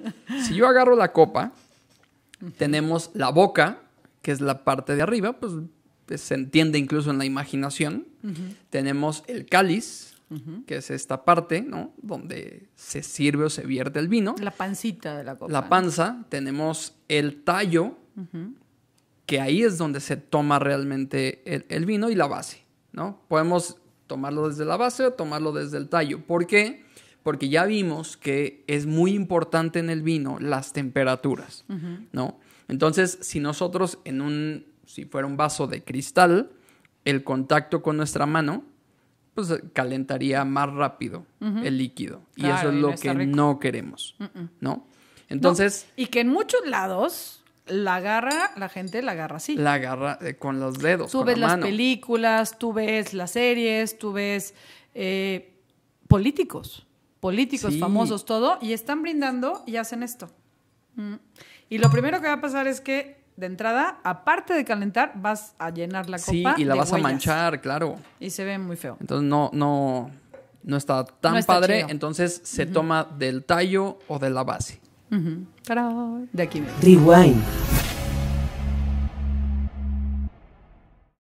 Si yo agarro la copa, tenemos la boca, que es la parte de arriba, pues, se entiende incluso en la imaginación. Tenemos el cáliz, que es esta parte, ¿no? Donde se sirve o se vierte el vino. La pancita de la copa. La panza. Tenemos el tallo, que ahí es donde se toma realmente el, el, vino y la base, ¿no? Podemos tomarlo desde la base o tomarlo desde el tallo. ¿Por qué? porque ya vimos que es muy importante en el vino las temperaturas, ¿no? Entonces, si nosotros en un, si fuera un vaso de cristal, el contacto con nuestra mano, pues calentaría más rápido el líquido. y eso es lo que no queremos, ¿no? Entonces... Y que en muchos lados... La agarra, la gente la agarra así. La agarra eh, con los dedos. Tú ves las películas, tú ves las series, tú ves eh, políticos políticos, famosos, todo, y están brindando y hacen esto. Mm. Y lo primero que va a pasar es que de entrada, aparte de calentar, vas a llenar la copa. Sí, y la vas a manchar, claro. Y se ve muy feo. Entonces no, no, no está tan padre. Entonces se toma del tallo o de la base. De aquí. Rewind.